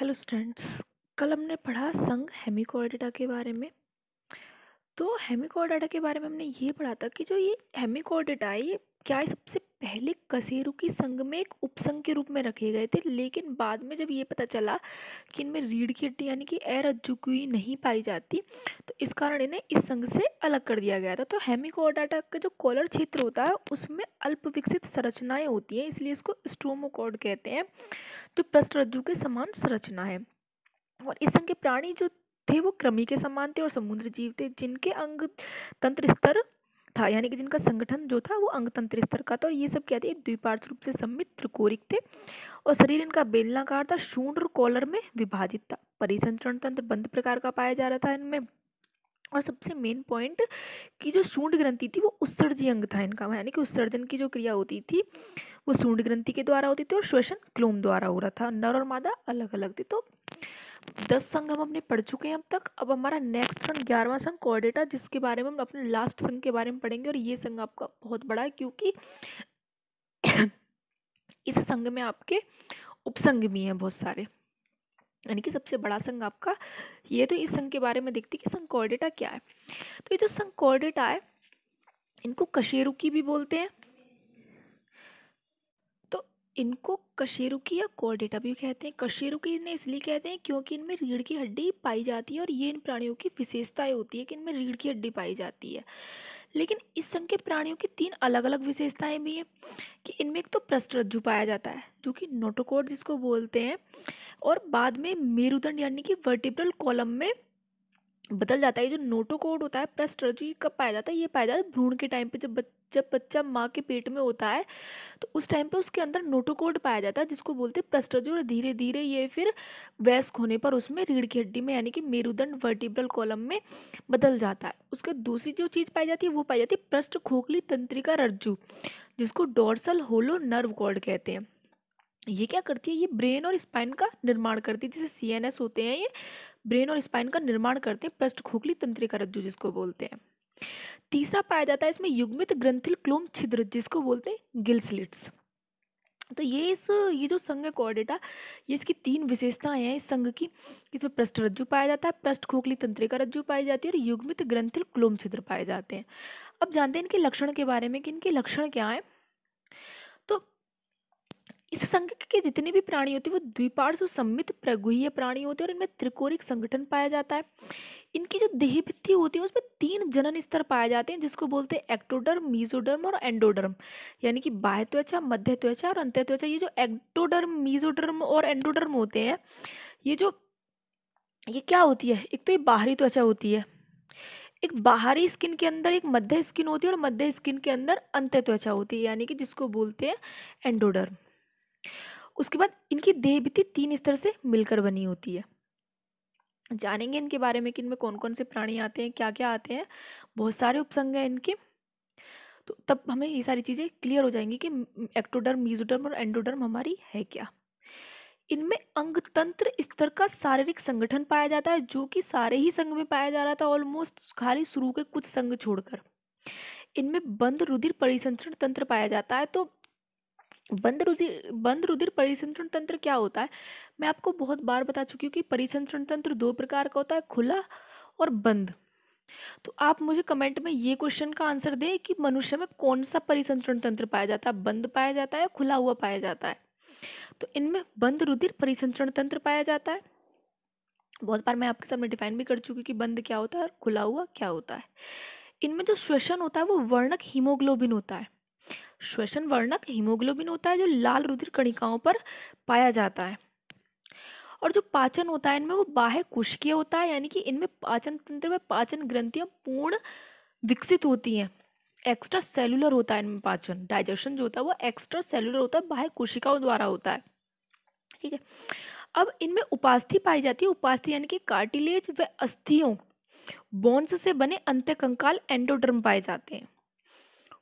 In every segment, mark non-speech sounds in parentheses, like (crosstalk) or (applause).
hello students कल हमने पढ़ा संघ हेमिकोडाटा के बारे में तो हेमिकोडाटा के बारे में हमने ये पढ़ा था कि जो ये हेमिकोडाटा है ये क्या है सबसे पहले कसेरू की संघ में एक उपसंघ के रूप में रखे गए थे लेकिन बाद में जब ये पता चला कि इनमें रीढ़ की हड्डी यानी कि एर रज्जुकी नहीं पाई जाती तो इस कारण इन्हें इस संघ से अलग कर दिया गया था तो हेमिकोडाटा का जो कॉलर क्षेत्र होता है उसमें अल्प विकसित संरचनाएँ होती हैं इसलिए इसको स्ट्रोमोकॉड कहते हैं तो प्रस्तरज्जु के समान संरचना है और इस संघ के प्राणी जो थे वो क्रमी के समान थे और समुद्र जीव थे जिनके अंग तंत्र स्तर था यानी कि जिनका संगठन जो था वो अंग तंत्र स्तर का था और ये सब क्या थे द्विपार्थ रूप से सम्मित त्रिकोरिक थे और शरीर इनका बेलनाकार था शूंड और कॉलर में विभाजित था परिसंचरण तंत्र बंद प्रकार का पाया जा रहा था इनमें और सबसे मेन पॉइंट कि जो सूंड ग्रंथि थी वो उत्सर्जी अंग था इनका यानी कि उत्सर्जन की जो क्रिया होती थी वो सूंड ग्रंथि के द्वारा होती थी और श्वसन क्लोम द्वारा हो रहा था नर और मादा अलग अलग थे तो दस संघ हम अपने पढ़ चुके हैं अब तक अब हमारा नेक्स्ट संघ ग्यारहवा संघ कॉर्डेटा जिसके बारे में हम अपने लास्ट संघ के बारे में पढ़ेंगे और ये संघ आपका बहुत बड़ा है क्योंकि (coughs) इस संघ में आपके उपसंघ भी हैं बहुत सारे यानी कि सबसे बड़ा संघ आपका ये तो इस संघ के बारे में देखते हैं कि कॉर्डेटा क्या है तो ये जो कॉर्डेटा है इनको कशेरुकी भी बोलते हैं तो इनको कशेरुकी या कॉर्डेटा भी कहते हैं कशेरुकी इन्हें इसलिए कहते हैं क्योंकि इनमें रीढ़ की हड्डी पाई जाती है और ये इन प्राणियों की विशेषताएं होती है कि इनमें रीढ़ की हड्डी पाई जाती है लेकिन इस संघ के प्राणियों की तीन अलग अलग विशेषताएं भी हैं कि इनमें एक तो प्रस्त्रज्जु पाया जाता है जो कि नोटोकोड जिसको बोलते हैं और बाद में मेरुदंड यानी कि वर्टिब्रल कॉलम में बदल जाता है जो नोटोकोड होता है प्रेस्ट्रोजी कब पाया जाता है ये पाया जाता है भ्रूण के टाइम पे जब बच, जब बच्चा माँ के पेट में होता है तो उस टाइम पे उसके अंदर नोटोकोड पाया जाता है जिसको बोलते हैं प्रेस्ट्रोजी और धीरे धीरे ये फिर वयस्क होने पर उसमें रीढ़ की हड्डी में यानी कि मेरुदंड वर्टिब्रल कॉलम में बदल जाता है उसके दूसरी जो चीज़ पाई जाती है वो पाई जाती है पृष्ठ खोखली तंत्रिका रज्जू जिसको डोर्सल होलो नर्व कॉर्ड कहते हैं ये क्या करती है ये ब्रेन और स्पाइन का निर्माण करती है जिसे सी होते हैं ये ब्रेन और स्पाइन का निर्माण करते हैं खोखली तंत्रिका रज्जु जिसको बोलते हैं तीसरा पाया जाता है इसमें युग्मित ग्रंथिल क्लोम छिद्र जिसको बोलते हैं गिल्सलिट्स तो ये इस ये जो संघ है कॉर्डेटा ये इसकी तीन विशेषताएं हैं इस संघ की इसमें पृष्ठ रज्जु पाया जाता है पृष्ठ खोखली तंत्रिका रज्जु पाई जाती है और युग्मित ग्रंथिल क्लोम छिद्र पाए जाते हैं अब जानते हैं इनके लक्षण के बारे में कि इनके लक्षण क्या हैं इस संघ के जितने भी प्राणी होते हैं वो द्विपार्श्व सम्मित प्रगुहीय प्राणी होते हैं और इनमें त्रिकोणिक संगठन पाया जाता है इनकी जो देह भित्ति होती है उसमें तीन जनन स्तर पाए जाते हैं जिसको बोलते हैं एक्टोडर्म मीजोडर्म और एंडोडर्म यानी कि बाह्य त्वचा मध्य त्वचा और अंत्य त्वचा ये जो एक्टोडर्म मीजोडर्म और एंडोडर्म होते हैं ये जो ये क्या होती है एक तो ये बाहरी त्वचा होती है एक बाहरी स्किन के अंदर एक मध्य स्किन होती है और मध्य स्किन के अंदर अंत्य त्वचा होती है यानी कि जिसको बोलते हैं एंडोडर्म उसके बाद इनकी देह तीन स्तर से मिलकर बनी होती है जानेंगे इनके बारे में कि इनमें कौन कौन से प्राणी आते हैं क्या क्या आते हैं बहुत सारे उपसंग हैं इनके तो तब हमें ये सारी चीज़ें क्लियर हो जाएंगी कि एक्टोडर्म मीजोडर्म और एंडोडर्म हमारी है क्या इनमें अंग तंत्र स्तर का शारीरिक संगठन पाया जाता है जो कि सारे ही संघ में पाया जा रहा था ऑलमोस्ट खाली शुरू के कुछ संघ छोड़कर इनमें बंद रुधिर परिसंचरण तंत्र पाया जाता है तो बंद रुधिर बंद रुधिर परिसंचरण तंत्र क्या होता है मैं आपको बहुत बार बता चुकी हूँ कि परिसंचरण तंत्र दो प्रकार का होता है खुला और बंद तो आप मुझे कमेंट में ये क्वेश्चन का आंसर दें कि मनुष्य में कौन सा परिसंचरण तंत्र पाया जाता है बंद पाया जाता है या खुला हुआ पाया जाता है तो इनमें बंद रुधिर परिसंचरण तंत्र पाया जाता है बहुत बार मैं आपके सामने डिफाइन भी कर चुकी कि बंद क्या होता है और खुला हुआ क्या होता है इनमें जो श्वसन होता है वो वर्णक हीमोग्लोबिन होता है श्वसन वर्णक हीमोग्लोबिन होता है जो लाल रुधिर कणिकाओं पर पाया जाता है और जो पाचन होता है इनमें वो बाह्य कुशकीय होता है यानी कि इनमें पाचन तंत्र में पाचन ग्रंथियां पूर्ण विकसित होती हैं एक्स्ट्रा सेलुलर होता है इनमें पाचन डाइजेशन जो होता है वो एक्स्ट्रा सेलुलर होता है बाह्य कोशिकाओं द्वारा होता है ठीक है अब इनमें उपास्थि पाई जाती है उपास्थि यानी कि कार्टिलेज व अस्थियों बोन्स से बने अंत्य कंकाल एंडोडर्म पाए जाते हैं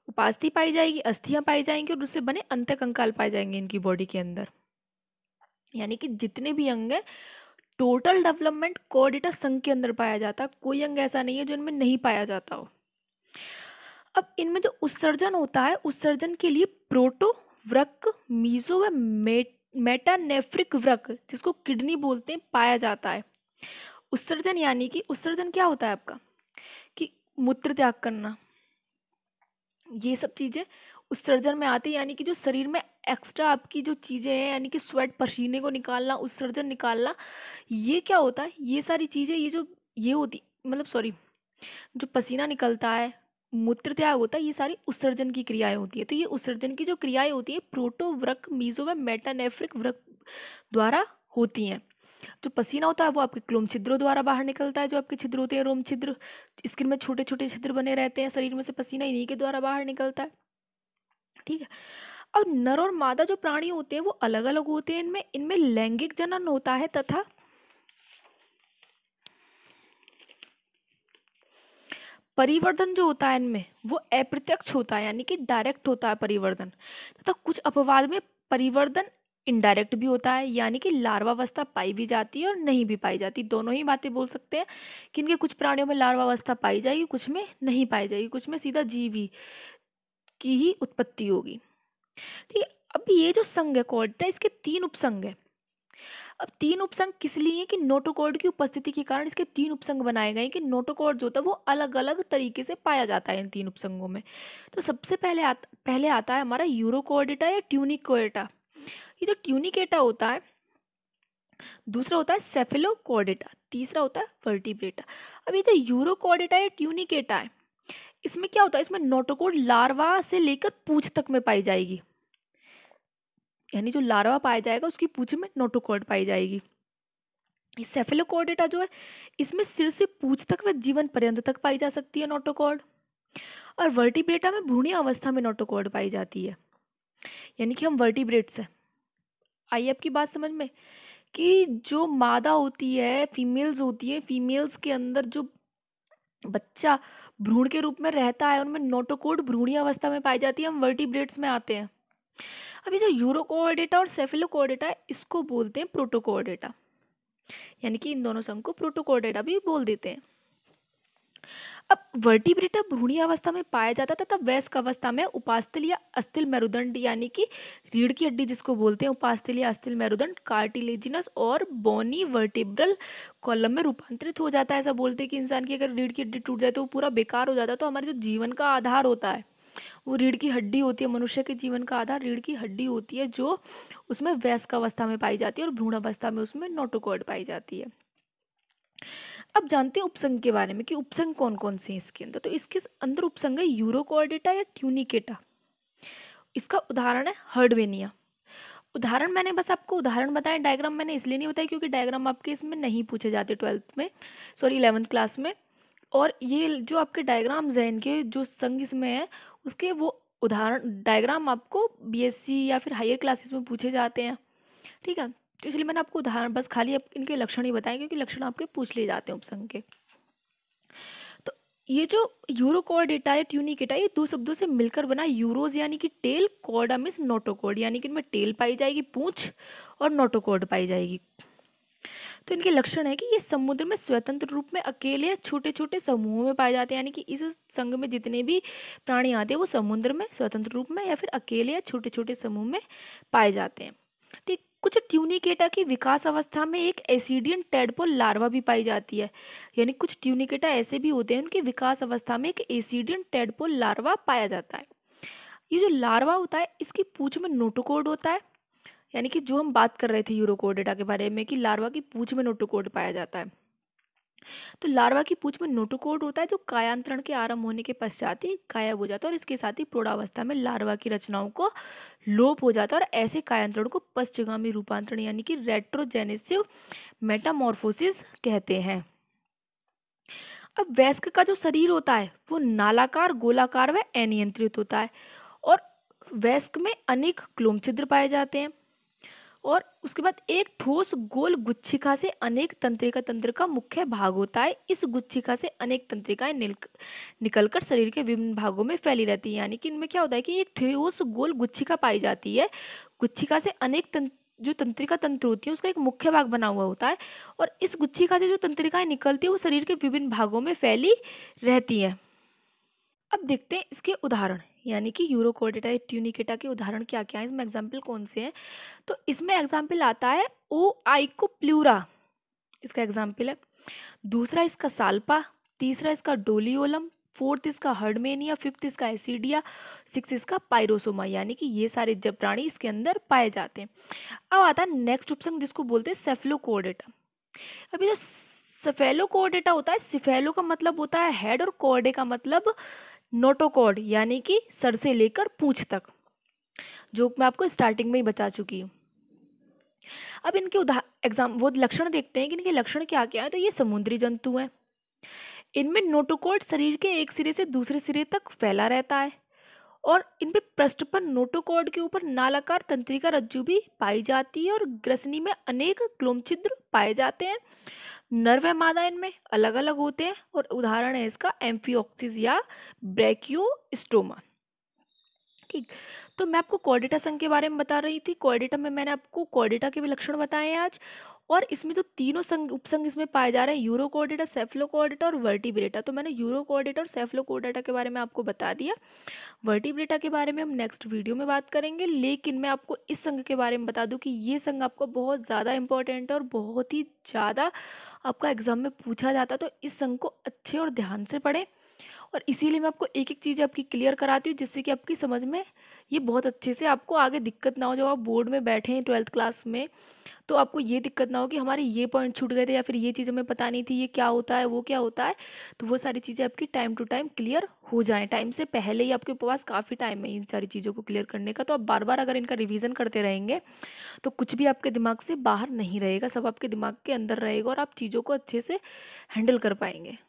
उपास्थि पाई जाएगी अस्थियाँ पाई जाएंगी और उससे बने अंत कंकाल पाए जाएंगे इनकी बॉडी के अंदर यानी कि जितने भी अंग हैं टोटल डेवलपमेंट कोऑर्डिनेटर संघ के अंदर पाया जाता है कोई अंग ऐसा नहीं है जो इनमें नहीं पाया जाता हो अब इनमें जो उत्सर्जन होता है उत्सर्जन के लिए प्रोटो व्रक मीजो व मेटानेफ्रिक व्रक जिसको किडनी बोलते हैं पाया जाता है उत्सर्जन यानी कि उत्सर्जन क्या होता है आपका कि मूत्र त्याग करना ये सब चीज़ें उत्सर्जन में आती है यानी कि जो शरीर में एक्स्ट्रा आपकी जो चीज़ें हैं यानी कि स्वेट पसीने को निकालना उत्सर्जन निकालना ये क्या होता है ये सारी चीज़ें ये जो ये होती मतलब सॉरी जो पसीना निकलता है मूत्र त्याग होता है ये सारी उत्सर्जन की क्रियाएं होती है तो ये उत्सर्जन की जो क्रियाएं होती है प्रोटोव्रक मीजो व मेटानेफ्रिक व्रक द्वारा होती हैं जो पसीना होता है वो आपके क्लोम छिद्रों द्वारा बाहर निकलता है जो आपके छिद्र होते हैं रोम छिद्र स्किन में छोटे छोटे छिद्र बने रहते हैं शरीर में से पसीना इन्हीं के द्वारा बाहर निकलता है ठीक है अब नर और मादा जो प्राणी होते हैं वो अलग अलग होते हैं इनमें इनमें लैंगिक जनन होता है तथा परिवर्तन जो होता है इनमें वो अप्रत्यक्ष होता है यानी कि डायरेक्ट होता है परिवर्तन तथा कुछ अपवाद में परिवर्तन इनडायरेक्ट भी होता है यानी कि लार्वावस्था पाई भी जाती है और नहीं भी पाई जाती दोनों ही बातें बोल सकते हैं कि इनके कुछ प्राणियों में लार्वावस्था पाई जाएगी कुछ में नहीं पाई जाएगी कुछ में सीधा जीवी की ही उत्पत्ति होगी ठीक है अब ये जो संघ है कॉर्ड है इसके तीन उपसंग है अब तीन उपसंग किस लिए कि नोटोकॉर्ड की उपस्थिति के कारण इसके तीन उपसंग बनाए गए कि नोटोकॉर्ड जो होता है वो अलग अलग तरीके से पाया जाता है इन तीन उपसंगों में तो सबसे पहले आता पहले आता है हमारा यूरोकॉर्डेटा या ट्यूनिकोर्डेटा ये जो ट्यूनिकेटा होता है दूसरा होता है सेफेलोकॉडेटा तीसरा होता है वर्टिब्रेटा अब ये जो यूरोकॉडेटा या ट्यूनिकेटा है इसमें क्या होता है इसमें नोटोकोड लार्वा से लेकर पूछ तक में पाई जाएगी यानी जो लार्वा पाया जाएगा उसकी पूछ में नोटोकॉड पाई जाएगी सेफेलोकॉडेटा जो है इसमें सिर से पूछ तक व जीवन पर्यंत तक पाई जा सकती है नोटोकॉड और वर्टिब्रेटा में भ्रूणी अवस्था में नोटोकॉड पाई जाती है यानी कि हम वर्टिब्रेट्स हैं आई आपकी बात समझ में कि जो मादा होती है फीमेल्स होती है फीमेल्स के अंदर जो बच्चा भ्रूण के रूप में रहता है उनमें नोटोकोड भ्रूणी अवस्था में पाई जाती है हम वर्टिब्रेट्स में आते हैं अभी जो यूरोकोऑर्डेटा और है इसको बोलते हैं प्रोटोकोडेटा यानी कि इन दोनों संघ को प्रोटोकोडेटा भी बोल देते हैं अब वर्टिब्रेटा भ्रूणी अवस्था में पाया जाता था तब वयस्क अवस्था में उपास्थिल या अस्थिल मेरुदंड यानी कि रीढ़ की हड्डी जिसको बोलते हैं उपास्थिल या अस्थिल मेरुदंड कार्टिलेजिनस और बोनी वर्टिब्रल कॉलम में रूपांतरित हो जाता है ऐसा बोलते हैं कि इंसान की अगर रीढ़ की हड्डी टूट जाए तो वो पूरा बेकार हो जाता है तो हमारे जो जीवन का आधार होता है वो रीढ़ की हड्डी होती है मनुष्य के जीवन का आधार रीढ़ की हड्डी होती है जो उसमें वयस्क अवस्था में पाई जाती है और भ्रूण अवस्था में उसमें नोटोकॉर्ड पाई जाती है अब जानते हैं उपसंग के बारे में कि उपसंग कौन कौन से हैं इसके अंदर तो इसके अंदर उपसंग है यूरोकोडेटा या ट्यूनिकेटा इसका उदाहरण है हर्डवेनिया उदाहरण मैंने बस आपको उदाहरण बताया डायग्राम मैंने इसलिए नहीं बताया क्योंकि डायग्राम आपके इसमें नहीं पूछे जाते ट्वेल्थ में सॉरी इलेवंथ क्लास में और ये जो आपके डायग्राम्स हैं इनके जो संग इसमें है उसके वो उदाहरण डायग्राम आपको बीएससी या फिर हायर क्लासेस में पूछे जाते हैं ठीक है तो इसलिए मैंने आपको उदाहरण बस खाली आप इनके लक्षण ही बताए क्योंकि लक्षण आपके पूछ लिए जाते हैं उपसंघ के तो ये जो कॉर्डेटा या ट्यूनिकेटा ये दो शब्दों से मिलकर बना यूरोज यानी कि टेल कॉर्डा मिस नोटोकॉर्ड यानी कि इनमें टेल पाई जाएगी पूँछ और नोटोकॉर्ड पाई जाएगी तो इनके लक्षण है कि ये समुद्र में स्वतंत्र रूप में अकेले या छोटे छोटे समूहों में पाए जाते हैं यानी कि इस संघ में जितने भी प्राणी आते हैं वो समुद्र में स्वतंत्र रूप में या फिर अकेले या छोटे छोटे समूह में पाए जाते हैं कुछ ट्यूनिकेटा की विकास अवस्था में एक एसिडियन टेडपोल लार्वा भी पाई जाती है यानी कुछ ट्यूनिकेटा ऐसे भी होते हैं उनकी विकास अवस्था में एक एसिडियन टेडपोल लार्वा पाया जाता है ये जो लार्वा होता है इसकी पूछ में नोटोकोड होता है यानी कि जो हम बात कर रहे थे यूरोकोडेटा के बारे में कि लार्वा की पूछ में नोटोकोड पाया जाता है तो लार्वा की पूछ में नोटोकोड होता है जो कायांतरण के आरंभ होने के पश्चात ही गायब हो जाता है और इसके साथ ही प्रौढ़ावस्था में लार्वा की रचनाओं को लोप हो जाता है और ऐसे कायांतरण को पश्चगामी रूपांतरण यानी कि रेट्रोजेनेसिव मेटामॉर्फोसिस कहते हैं अब वैस्क का जो शरीर होता है वो नालाकार गोलाकार व अनियंत्रित होता है और वैस्क में अनेक क्लोम छिद्र पाए जाते हैं और उसके बाद एक ठोस गोल गुच्छिका से अनेक तंत्रिका तंत्र का मुख्य भाग होता है इस गुच्छिका से अनेक तंत्रिकाएं निकल कर शरीर के विभिन्न भागों में फैली रहती है यानी कि इनमें क्या होता है कि एक ठोस गोल गुच्छिका पाई जाती है गुच्छिका से अनेक तं जो तंत्रिका तंत्र होती है उसका एक मुख्य भाग बना हुआ होता है और इस गुच्छिका से जो तंत्रिकाएं निकलती है वो शरीर के विभिन्न भागों में फैली रहती हैं अब देखते हैं इसके उदाहरण यानी कि यूरोकोडेटा या ट्यूनिकेटा के उदाहरण क्या क्या हैं इसमें एग्जाम्पल कौन से हैं तो इसमें एग्जाम्पल आता है ओ आई प्लूरा इसका एग्जाम्पल है दूसरा इसका साल्पा तीसरा इसका डोलियोलम फोर्थ इसका हर्डमेनिया फिफ्थ इसका एसिडिया सिक्स इसका पायरोसोमा यानी कि ये सारे जब प्राणी इसके अंदर पाए जाते हैं अब आता है नेक्स्ट ऑप्शन जिसको बोलते हैं सेफलोकोडेटा अभी जो कोडेटा होता है सिफेलो का मतलब होता है हेड और कोडे का मतलब नोटोकॉड यानी कि सर से लेकर पूछ तक जो मैं आपको स्टार्टिंग में ही बता चुकी हूँ अब इनके उदाह एग्जाम वो लक्षण देखते हैं कि इनके लक्षण क्या क्या है तो ये समुद्री जंतु हैं इनमें नोटोकोड शरीर के एक सिरे से दूसरे सिरे तक फैला रहता है और इनमें पृष्ठ पर नोटोकॉर्ड के ऊपर नालाकार तंत्रिका रज्जु भी पाई जाती है और ग्रसनी में अनेक क्लोम छिद्र पाए जाते हैं नर्व मादा इनमें अलग अलग होते हैं और उदाहरण है इसका एम्फियोक्सिस या ब्रैक्योस्टोमा ठीक तो मैं आपको कॉर्डेटा संघ के बारे में बता रही थी कॉर्डेटा में मैंने आपको कॉर्डेटा के भी लक्षण बताए हैं आज और इसमें तो तीनों संघ उपसंग इसमें पाए जा रहे हैं यूरो सेफ्लो सेफ्लोकॉर्डेटा और वर्टिब्रेटा तो मैंने यूरोकॉर्डेटा और सेफ्लोकॉर्डेटा के बारे में आपको बता दिया वर्टिब्रेटा के बारे में हम नेक्स्ट वीडियो में बात करेंगे लेकिन मैं आपको इस संघ के बारे में बता दूँ कि ये संघ आपको बहुत ज़्यादा इंपॉर्टेंट है और बहुत ही ज़्यादा आपका एग्ज़ाम में पूछा जाता है तो इस संघ को अच्छे और ध्यान से पढ़ें और इसीलिए मैं आपको एक एक चीज़ आपकी क्लियर कराती हूँ जिससे कि आपकी समझ में ये बहुत अच्छे से आपको आगे दिक्कत ना हो जब आप बोर्ड में बैठे हैं ट्वेल्थ क्लास में तो आपको ये दिक्कत ना हो कि हमारे ये पॉइंट छूट गए थे या फिर ये चीज़ हमें पता नहीं थी ये क्या होता है वो क्या होता है तो वो सारी चीज़ें आपकी टाइम टू टाइम क्लियर हो जाएँ टाइम से पहले ही आपके पास काफ़ी टाइम है इन सारी चीज़ों को क्लियर करने का तो आप बार बार अगर इनका रिविज़न करते रहेंगे तो कुछ भी आपके दिमाग से बाहर नहीं रहेगा सब आपके दिमाग के अंदर रहेगा और आप चीज़ों को अच्छे से हैंडल कर पाएंगे